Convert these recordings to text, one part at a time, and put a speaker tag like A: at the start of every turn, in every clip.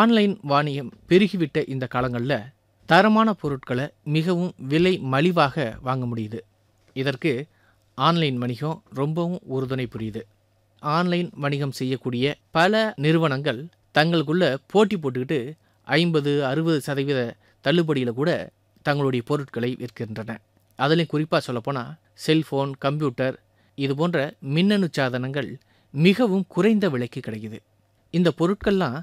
A: online வாணியம் பெருகிவிட்ட இந்த காலங்களில் தரமான பொருட்களை மிகவும் விலை மலிவாக வாங்க முடியுது இதற்கு ஆன்லைன் வணிகம் ரொம்பவும் உறுதுணை புரியுது ஆன்லைன் வணிகம் செய்யக்கூடிய பல நிறுவனங்கள் தங்களுக்குள்ள போட்டி போட்டுக்கிட்டு ஐம்பது அறுபது சதவீத தள்ளுபடியில் கூட தங்களுடைய பொருட்களை விற்கின்றன அதிலையும் குறிப்பாக சொல்லப்போனால் செல்ஃபோன் கம்ப்யூட்டர் இது போன்ற மின்னணு சாதனங்கள் மிகவும் குறைந்த விலைக்கு கிடைக்குது இந்த பொருட்கள்லாம்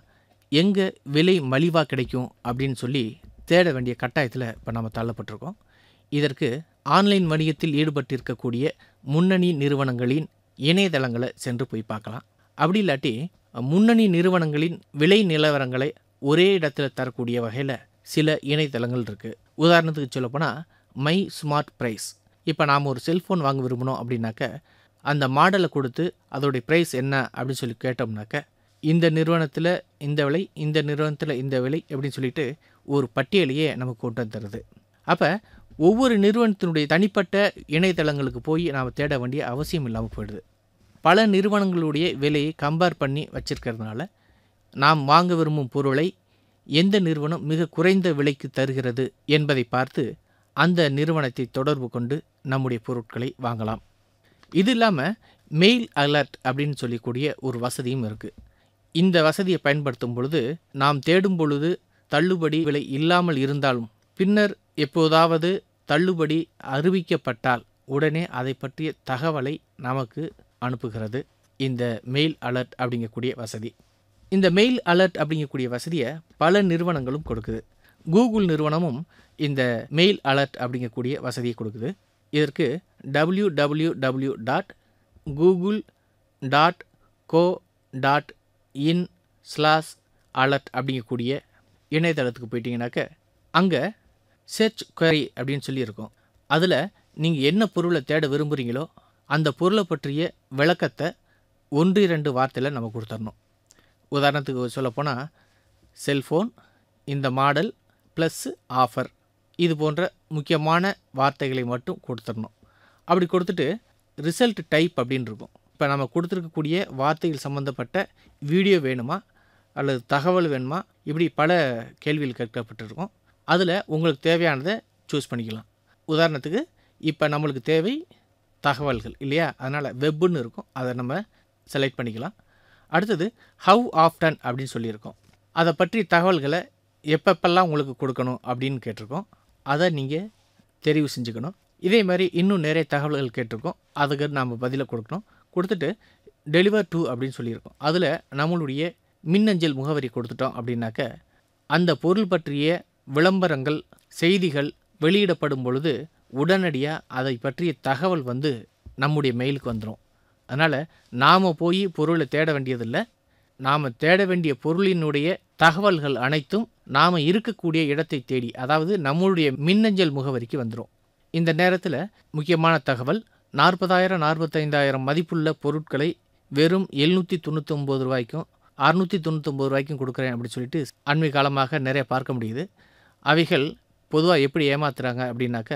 A: எங்கே விலை மலிவாக கிடைக்கும் அப்படின்னு சொல்லி தேட வேண்டிய கட்டாயத்தில் இப்போ நம்ம தள்ளப்பட்டிருக்கோம் இதற்கு ஆன்லைன் வணிகத்தில் ஈடுபட்டிருக்கக்கூடிய முன்னணி நிறுவனங்களின் இணையதளங்களை சென்று போய் பார்க்கலாம் அப்படி இல்லாட்டி முன்னணி நிறுவனங்களின் விலை நிலவரங்களை ஒரே இடத்துல தரக்கூடிய வகையில் சில இணையதளங்கள் இருக்குது உதாரணத்துக்கு சொல்லப்போனால் மை ஸ்மார்ட் ப்ரைஸ் இப்போ நாம் ஒரு செல்ஃபோன் வாங்க விரும்பணும் அப்படின்னாக்க அந்த மாடலை கொடுத்து அதோடைய ப்ரைஸ் என்ன அப்படின்னு சொல்லி கேட்டோம்னாக்க இந்த நிறுவனத்தில் இந்த விலை இந்த நிறுவனத்தில் இந்த விலை அப்படின்னு சொல்லிட்டு ஒரு பட்டியலையே நமக்கு கொண்டு வந்துடுது அப்போ ஒவ்வொரு நிறுவனத்தினுடைய தனிப்பட்ட இணையதளங்களுக்கு போய் நாம் தேட வேண்டிய அவசியம் இல்லாமல் போயிடுது பல நிறுவனங்களுடைய விலையை கம்பேர் பண்ணி வச்சுருக்கிறதுனால நாம் வாங்க விரும்பும் பொருளை எந்த நிறுவனம் மிக குறைந்த விலைக்கு தருகிறது என்பதை பார்த்து அந்த நிறுவனத்தை தொடர்பு கொண்டு நம்முடைய பொருட்களை வாங்கலாம் இது இல்லாமல் மெயில் அலர்ட் அப்படின்னு சொல்லக்கூடிய ஒரு வசதியும் இருக்குது இந்த வசதியை பயன்படுத்தும் பொழுது நாம் தேடும் பொழுது தள்ளுபடி விலை இல்லாமல் இருந்தாலும் பின்னர் எப்போதாவது தள்ளுபடி அறிவிக்கப்பட்டால் உடனே அதை பற்றிய தகவலை நமக்கு அனுப்புகிறது இந்த மெயில் அலர்ட் அப்படிங்கக்கூடிய வசதி இந்த மெயில் அலர்ட் அப்படிங்கக்கூடிய வசதியை பல நிறுவனங்களும் கொடுக்குது கூகுள் நிறுவனமும் இந்த மெயில் அலர்ட் அப்படிங்கக்கூடிய வசதியை கொடுக்குது இதற்கு W W W dot Google dot co dot in slash alert அப்படிங்கக்கூடிய இணையதளத்துக்கு போயிட்டீங்கனாக்க அங்கே சர்ச் குவரி அப்படின்னு சொல்லியிருக்கோம் அதில் நீங்கள் என்ன பொருளை தேட விரும்புகிறீங்களோ அந்த பொருளை பற்றிய விளக்கத்தை ஒன்று இரண்டு வார்த்தையில் நம்ம கொடுத்துடணும் உதாரணத்துக்கு சொல்லப்போனால் செல்ஃபோன் இந்த மாடல் ப்ளஸ் ஆஃபர் இது போன்ற முக்கியமான வார்த்தைகளை மட்டும் கொடுத்துடணும் அப்படி கொடுத்துட்டு ரிசல்ட் டைப் அப்படின்னு இருக்கும் இப்போ நம்ம கொடுத்துருக்கக்கூடிய வார்த்தைகள் சம்மந்தப்பட்ட வீடியோ வேணுமா அல்லது தகவல் வேணுமா இப்படி பல கேள்விகள் கேட்கப்பட்டிருக்கும் அதில் உங்களுக்கு தேவையானதை சூஸ் பண்ணிக்கலாம் உதாரணத்துக்கு இப்போ நம்மளுக்கு தேவை தகவல்கள் இல்லையா அதனால் வெப்புன்னு இருக்கும் அதை நம்ம செலக்ட் பண்ணிக்கலாம் அடுத்தது ஹவு ஆஃப்டன் அப்படின்னு சொல்லியிருக்கோம் அதை பற்றி தகவல்களை எப்பப்பெல்லாம் உங்களுக்கு கொடுக்கணும் அப்படின்னு கேட்டிருக்கோம் அதை நீங்கள் தெரிவு செஞ்சுக்கணும் இதே மாதிரி இன்னும் நிறைய தகவல்கள் கேட்டிருக்கோம் அதுக்கு நாம் பதிலை கொடுக்கணும் கொடுத்துட்டு டெலிவர் டூ அப்படின்னு சொல்லியிருக்கோம் அதில் நம்மளுடைய மின்னஞ்சல் முகவரி கொடுத்துட்டோம் அப்படின்னாக்க அந்த பொருள் பற்றிய விளம்பரங்கள் செய்திகள் வெளியிடப்படும் பொழுது உடனடியாக அதை பற்றிய தகவல் வந்து நம்முடைய மெயிலுக்கு வந்துடும் அதனால் நாம் போய் பொருளை தேட வேண்டியதில்லை நாம் தேட வேண்டிய பொருளினுடைய தகவல்கள் அனைத்தும் நாம் இருக்கக்கூடிய இடத்தை தேடி அதாவது நம்மளுடைய மின்னஞ்சல் முகவரிக்கு வந்துடும் இந்த நேரத்தில் முக்கியமான தகவல் நாற்பதாயிரம் நாற்பத்தைந்தாயிரம் மதிப்புள்ள பொருட்களை வெறும் எழுநூற்றி தொண்ணூற்றொம்பது ரூபாய்க்கும் அறுநூற்றி தொண்ணூற்றொம்பது ரூபாய்க்கும் கொடுக்குறேன் அப்படின்னு சொல்லிட்டு அண்மை காலமாக நிறைய பார்க்க முடியுது அவைகள் பொதுவாக எப்படி ஏமாத்துறாங்க அப்படின்னாக்க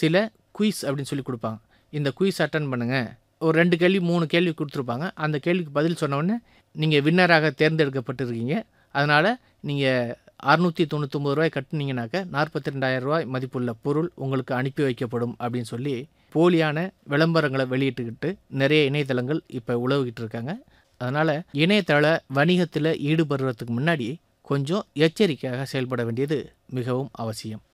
A: சில குயிஸ் அப்படின்னு சொல்லி கொடுப்பாங்க இந்த குயிஸ் அட்டன் பண்ணுங்கள் ஒரு ரெண்டு கேள்வி மூணு கேள்வி கொடுத்துருப்பாங்க அந்த கேள்விக்கு பதில் சொன்னோடனே நீங்கள் வின்னராக தேர்ந்தெடுக்கப்பட்டிருக்கீங்க அதனால் நீங்கள் அறுநூற்றி தொண்ணூற்றொம்பது ரூபாய் கட்டினீங்கனாக்க நாற்பத்தி ரெண்டாயிரம் ரூபாய் மதிப்புள்ள பொருள் உங்களுக்கு அனுப்பி வைக்கப்படும் அப்படின்னு சொல்லி போலியான விளம்பரங்களை வெளியிட்டுக்கிட்டு நிறைய இணையதளங்கள் இப்போ உழவுகிட்டு இருக்காங்க அதனால் இணையதள வணிகத்தில் ஈடுபடுறதுக்கு முன்னாடி கொஞ்சம் எச்சரிக்கையாக செயல்பட வேண்டியது மிகவும் அவசியம்